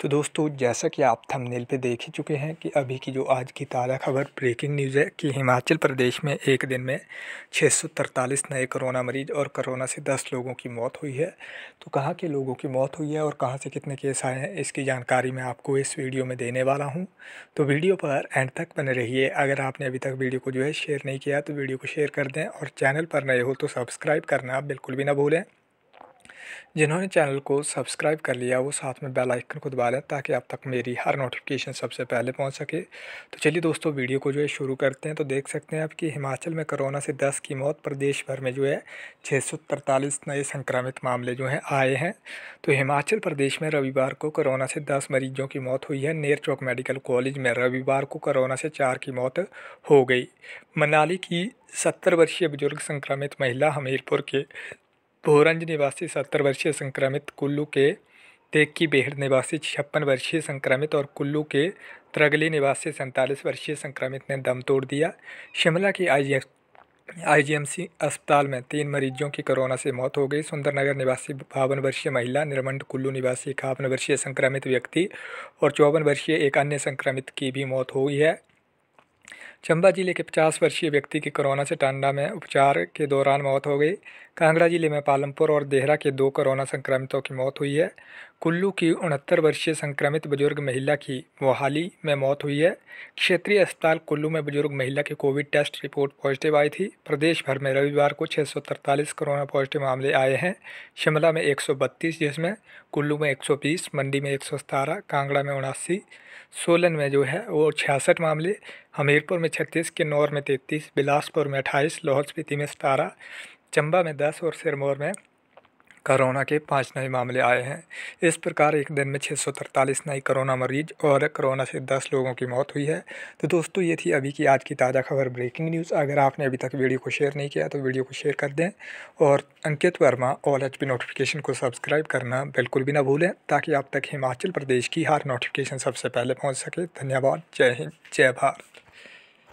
तो दोस्तों जैसा कि आप थंबनेल पे देख ही चुके हैं कि अभी की जो आज की ताज़ा खबर ब्रेकिंग न्यूज़ है कि हिमाचल प्रदेश में एक दिन में छः नए कोरोना मरीज और कोरोना से दस लोगों की मौत हुई है तो कहाँ के लोगों की मौत हुई है और कहाँ से कितने केस आए हैं इसकी जानकारी मैं आपको इस वीडियो में देने वाला हूँ तो वीडियो पर एंड तक बने रहिए अगर आपने अभी तक वीडियो को जो है शेयर नहीं किया तो वीडियो को शेयर कर दें और चैनल पर नए हो तो सब्सक्राइब करना बिल्कुल भी ना भूलें जिन्होंने चैनल को सब्सक्राइब कर लिया वो साथ में बेल आइकन को दबा लें ताकि आप तक मेरी हर नोटिफिकेशन सबसे पहले पहुंच सके तो चलिए दोस्तों वीडियो को जो है शुरू करते हैं तो देख सकते हैं आप कि हिमाचल में कोरोना से दस की मौत प्रदेश भर में जो है छः नए संक्रमित मामले जो हैं आए हैं तो हिमाचल प्रदेश में रविवार को करोना से दस मरीजों की मौत हुई है नेर चौक मेडिकल कॉलेज में रविवार को करोना से चार की मौत हो गई मनाली की सत्तर वर्षीय बुजुर्ग संक्रमित महिला हमीरपुर के भोरंज निवासी सत्तर वर्षीय संक्रमित कुल्लू के तेक्की बेहड़ निवासी छप्पन वर्षीय संक्रमित और कुल्लू के त्रगली निवासी सैंतालीस वर्षीय संक्रमित ने दम तोड़ दिया शिमला की आई आईजीएमसी अस्पताल में तीन मरीजों की कोरोना से मौत हो गई सुंदरनगर निवासी बावन वर्षीय महिला निर्मंड कुल्लू निवासी इक्यावन वर्षीय संक्रमित व्यक्ति और चौवन वर्षीय एक अन्य संक्रमित की भी मौत हो गई है चंबा जिले के पचास वर्षीय व्यक्ति की कोरोना से टांडा में उपचार के दौरान मौत हो गई कांगड़ा जिले में पालमपुर और देहरा के दो कोरोना संक्रमितों की मौत हुई है कुल्लू की उनहत्तर वर्षीय संक्रमित बुजुर्ग महिला की मोहाली में मौत हुई है क्षेत्रीय अस्पताल कुल्लू में बुजुर्ग महिला की कोविड टेस्ट रिपोर्ट पॉजिटिव आई थी प्रदेश भर में रविवार को छः कोरोना पॉजिटिव मामले आए हैं शिमला में एक जिसमें कुल्लू में एक मंडी में एक कांगड़ा में उनासी सोलन में जो है वो छियासठ मामले हमीरपुर में छत्तीस किन्नौर में तैंतीस बिलासपुर में अट्ठाईस लाहौल स्पीति में सतारह चंबा में दस और सिरमौर में कोरोना के पाँच नए मामले आए हैं इस प्रकार एक दिन में छः सौ तरतालीस नए कोरोना मरीज और कोरोना से दस लोगों की मौत हुई है तो दोस्तों ये थी अभी की आज की ताज़ा खबर ब्रेकिंग न्यूज़ अगर आपने अभी तक वीडियो को शेयर नहीं किया तो वीडियो को शेयर कर दें और अंकित वर्मा ऑल एच नोटिफिकेशन को सब्सक्राइब करना बिल्कुल भी ना भूलें ताकि आप तक हिमाचल प्रदेश की हर नोटिफिकेशन सबसे पहले पहुँच सके धन्यवाद जय हिंद जय भारत